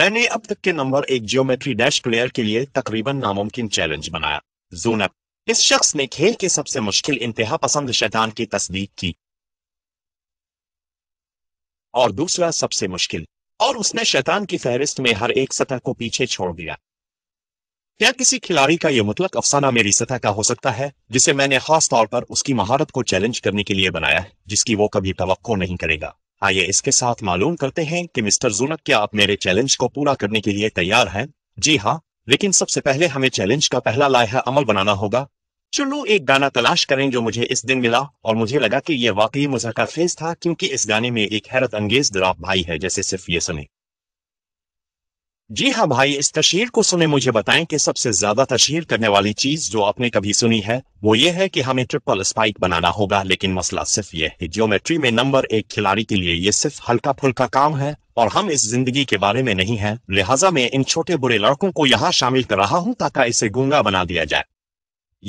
मैंने अब तक के नंबर एक जियोमेट्री डैश प्लेयर के लिए तकरीबन नामुमकिन चैलेंज बनाया जोनब इस शख्स ने खेल के सबसे मुश्किल इंतहा पसंद शैतान की तस्दीक की और दूसरा सबसे मुश्किल और उसने शैतान की फहरिस्त में हर एक सतह को पीछे छोड़ दिया क्या किसी खिलाड़ी का यह मुतलक अफसाना मेरी सतह का हो सकता है जिसे मैंने खास तौर पर उसकी महारत को चैलेंज करने के लिए बनाया जिसकी वो कभी तो नहीं करेगा आइए इसके साथ मालूम करते हैं कि मिस्टर जूनक क्या आप मेरे चैलेंज को पूरा करने के लिए तैयार हैं जी हाँ लेकिन सबसे पहले हमें चैलेंज का पहला लायहा अमल बनाना होगा चलो एक गाना तलाश करें जो मुझे इस दिन मिला और मुझे लगा कि यह वाकई मुजहका फेज था क्योंकि इस गाने में एक हैरत अंगेज ड्राप भाई है जैसे सिर्फ ये सुने जी हाँ भाई इस तस्वीर को सुने मुझे बताएं कि सबसे ज्यादा तशहर करने वाली चीज जो आपने कभी सुनी है वो ये है कि हमें ट्रिपल स्पाइक बनाना होगा लेकिन मसला सिर्फ ये है ज्योमेट्री में नंबर एक खिलाड़ी के लिए ये सिर्फ हल्का फुल्का काम है और हम इस जिंदगी के बारे में नहीं है लिहाजा मैं इन छोटे बुरे लड़कों को यहाँ शामिल कर रहा हूँ ताकि इसे गूंगा बना दिया जाए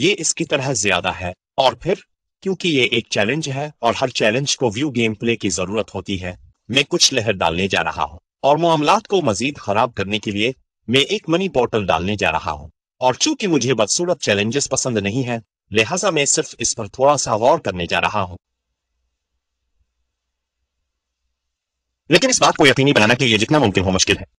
ये इसकी तरह ज्यादा है और फिर क्योंकि ये एक चैलेंज है और हर चैलेंज को व्यू गेम प्ले की जरूरत होती है मैं कुछ लहर डालने जा रहा हूँ और मामला को मजीद खराब करने के लिए मैं एक मनी पोर्टल डालने जा रहा हूँ और चूंकि मुझे बदसूरत चैलेंजेस पसंद नहीं है लिहाजा मैं सिर्फ इस पर थोड़ा सा गौर करने जा रहा हूँ लेकिन इस बात को यकीनी बनाना कि यह जितना मुमकिन हो मुश्किल है